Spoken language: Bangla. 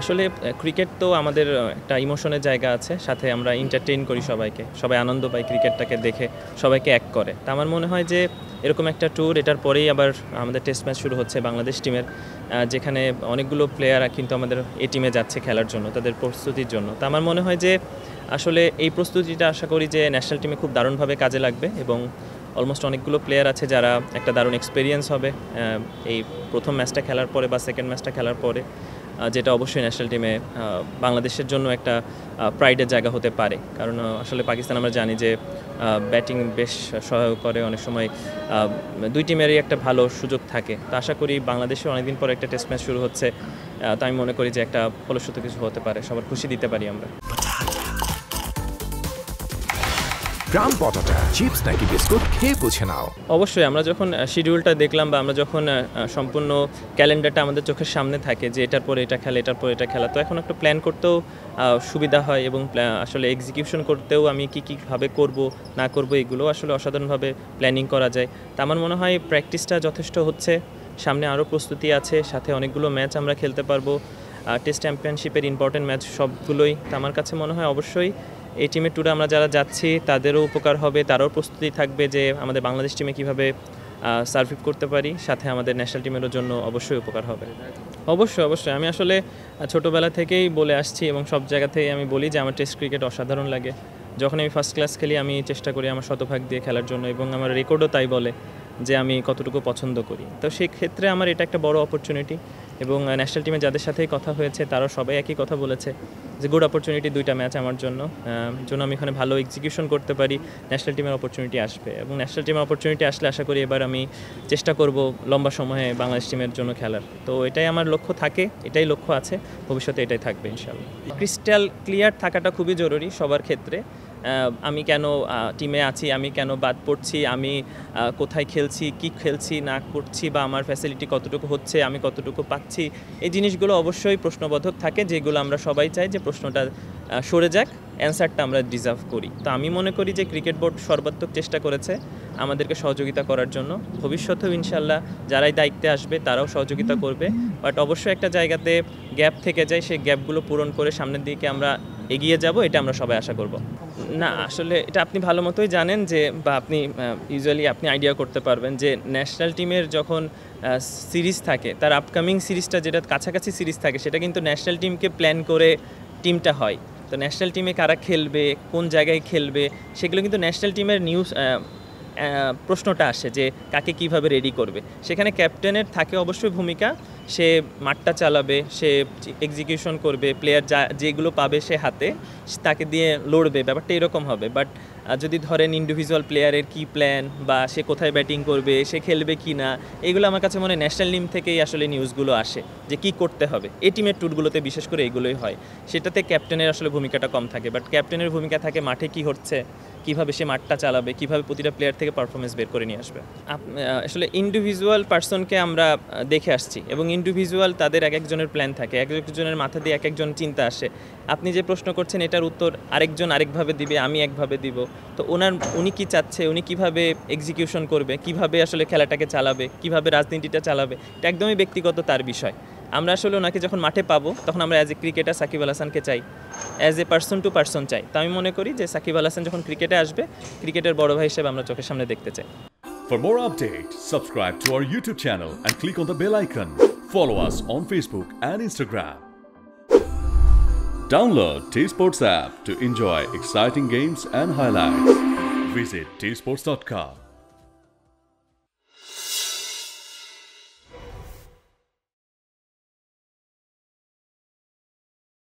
আসলে ক্রিকেট তো আমাদের একটা ইমোশনের জায়গা আছে সাথে আমরা এন্টারটেইন করি সবাইকে সবাই আনন্দ পাই ক্রিকেটটাকে দেখে সবাইকে এক করে তা আমার মনে হয় যে এরকম একটা ট্যুর এটার পরেই আবার আমাদের টেস্ট ম্যাচ শুরু হচ্ছে বাংলাদেশ টিমের যেখানে অনেকগুলো প্লেয়ার কিন্তু আমাদের এ টিমে যাচ্ছে খেলার জন্য তাদের প্রস্তুতির জন্য তা আমার মনে হয় যে আসলে এই প্রস্তুতিটা আশা করি যে ন্যাশনাল টিমে খুব দারুণভাবে কাজে লাগবে এবং অলমোস্ট অনেকগুলো প্লেয়ার আছে যারা একটা দারুণ এক্সপিরিয়েন্স হবে এই প্রথম ম্যাচটা খেলার পরে বা সেকেন্ড ম্যাচটা খেলার পরে যেটা অবশ্যই ন্যাশনাল টিমে বাংলাদেশের জন্য একটা প্রাইডের জায়গা হতে পারে কারণ আসলে পাকিস্তান আমরা জানি যে ব্যাটিং বেশ সহায়ক করে অনেক সময় দুই টিমেরই একটা ভালো সুযোগ থাকে তো আশা করি বাংলাদেশে অনেকদিন পর একটা টেস্ট ম্যাচ শুরু হচ্ছে তো আমি মনে করি যে একটা ফলশ্রুত কিছু হতে পারে সবার খুশি দিতে পারি আমরা গ্রাম পটাটা চিপস নাকি বিস্কুট খেয়ে বুঝে নাও অবশ্যই আমরা যখন শিডিউলটা দেখলাম বা আমরা যখন সম্পূর্ণ ক্যালেন্ডারটা আমাদের চোখের সামনে থাকে যে এটার পরে এটা খেলা এটার পরে এটা খেলা তো এখন একটা প্ল্যান করতেও সুবিধা হয় এবং আসলে এক্সিকিউশন করতেও আমি কী কীভাবে করব না করব এগুলো আসলে অসাধারণভাবে প্ল্যানিং করা যায় তা আমার মনে হয় প্র্যাকটিসটা যথেষ্ট হচ্ছে সামনে আরও প্রস্তুতি আছে সাথে অনেকগুলো ম্যাচ আমরা খেলতে পারবো টেস্ট চ্যাম্পিয়নশিপের ইম্পর্টেন্ট ম্যাচ সবগুলোই আমার কাছে মনে হয় অবশ্যই এই টিমের ট্যুরে আমরা যারা যাচ্ছি তাদেরও উপকার হবে তারও প্রস্তুতি থাকবে যে আমাদের বাংলাদেশ টিমে কিভাবে সার্ভিভ করতে পারি সাথে আমাদের ন্যাশনাল টিমেরও জন্য অবশ্যই উপকার হবে অবশ্যই অবশ্যই আমি আসলে ছোটোবেলা থেকেই বলে আসছি এবং সব জায়গাতেই আমি বলি যে আমার টেস্ট ক্রিকেট অসাধারণ লাগে যখন আমি ফার্স্ট ক্লাস খেলি আমি চেষ্টা করি আমার শতভাগ দিয়ে খেলার জন্য এবং আমার রেকর্ডও তাই বলে যে আমি কতটুকু পছন্দ করি তো সেই ক্ষেত্রে আমার এটা একটা বড় অপরচুনিটি এবং ন্যাশনাল টিমে যাদের সাথেই কথা হয়েছে তারা সবাই একই কথা বলেছে যে গুড অপরচুনিটি দুইটা ম্যাচ আমার জন্য জন্য আমি এখানে ভালো এক্সিকিউশন করতে পারি ন্যাশনাল টিমের অপরচুনিটি আসবে এবং ন্যাশনাল টিমের অপরচুনিটি আসলে আশা করি এবার আমি চেষ্টা করব লম্বা সময়ে বাংলাদেশ টিমের জন্য খেলার তো এটাই আমার লক্ষ্য থাকে এটাই লক্ষ্য আছে ভবিষ্যতে এটাই থাকবে ইনশাল্লাহ ক্রিস্টাল ক্লিয়ার থাকাটা খুবই জরুরি সবার ক্ষেত্রে আমি কেন টিমে আছি আমি কেন বাদ পড়ছি আমি কোথায় খেলছি কি খেলছি না করছি বা আমার ফ্যাসিলিটি কতটুকু হচ্ছে আমি কতটুকু পাচ্ছি এই জিনিসগুলো অবশ্যই প্রশ্নবোধক থাকে যেগুলো আমরা সবাই চাই যে প্রশ্নটা সরে যাক অ্যান্সারটা আমরা ডিজার্ভ করি তো আমি মনে করি যে ক্রিকেট বোর্ড সর্বাত্মক চেষ্টা করেছে আমাদেরকে সহযোগিতা করার জন্য ভবিষ্যতেও ইনশাল্লাহ যারাই দায়িত্বে আসবে তারাও সহযোগিতা করবে বাট অবশ্যই একটা জায়গাতে গ্যাপ থেকে যায় সেই গ্যাপগুলো পূরণ করে সামনের দিকে আমরা এগিয়ে যাব এটা আমরা সবাই আশা করব না আসলে এটা আপনি ভালো মতোই জানেন যে বা আপনি ইউজুয়ালি আপনি আইডিয়া করতে পারবেন যে ন্যাশনাল টিমের যখন সিরিজ থাকে তার আপকামিং সিরিজটা যেটা কাছাকাছি সিরিজ থাকে সেটা কিন্তু ন্যাশনাল টিমকে প্ল্যান করে টিমটা হয় তো ন্যাশনাল টিমে কারা খেলবে কোন জায়গায় খেলবে সেগুলো কিন্তু ন্যাশনাল টিমের নিউজ প্রশ্নটা আসে যে কাকে কিভাবে রেডি করবে সেখানে ক্যাপ্টেনের থাকে অবশ্যই ভূমিকা সে মাঠটা চালাবে সে এক্সিকিউশন করবে প্লেয়ার যা যেগুলো পাবে সে হাতে তাকে দিয়ে লড়বে ব্যাপারটা এরকম হবে বাট যদি ধরেন ইন্ডিভিজুয়াল প্লেয়ারের কি প্ল্যান বা সে কোথায় ব্যাটিং করবে সে খেলবে কি না এগুলো আমার কাছে মনে হয় ন্যাশনাল লিম থেকেই আসলে নিউজগুলো আসে যে কি করতে হবে এ টিমের ট্যুরগুলোতে বিশেষ করে এগুলোই হয় সেটাতে ক্যাপ্টেনের আসলে ভূমিকাটা কম থাকে বাট ক্যাপ্টেনের ভূমিকা থাকে মাঠে কি হচ্ছে কিভাবে সে মাঠটা চালাবে কিভাবে প্রতিটা প্লেয়ার থেকে পারফরমেন্স বের করে নিয়ে আসবে আসলে ইন্ডিভিজুয়াল পার্সনকে আমরা দেখে আসছি এবং ইন্ডিভিজুয়াল তাদের এক একজনের প্ল্যান থাকে এক একজনের মাথা দিয়ে এক একজন চিন্তা আসে আপনি যে প্রশ্ন করছেন এটার উত্তর আরেকজন আরেকভাবে দিবে আমি একভাবে দিব তো ওনার উনি কি চাচ্ছে উনি কিভাবে এক্সিকিউশন করবে কিভাবে আসলে খেলাটাকে চালাবে কিভাবে রাজনীতিটা চালাবে এটা একদমই ব্যক্তিগত তার বিষয় আমরা আসলে ওনাকে যখন মাঠে পাবো তখন আমরা as a cricketer Sakib Al হাসানকে চাই as a person to person চাই তা আমি মনে করি যে সাকিব আল হাসান যখন ক্রিকেটে আসবে ক্রিকেটের বড় ভাই হিসেবে আমরা চোখের সামনে দেখতে চাই For more updates, subscribe to our YouTube channel and click on the bell icon. Follow us on Facebook and Instagram. Download T Sports app to enjoy exciting games and highlights. Visit tsports.com.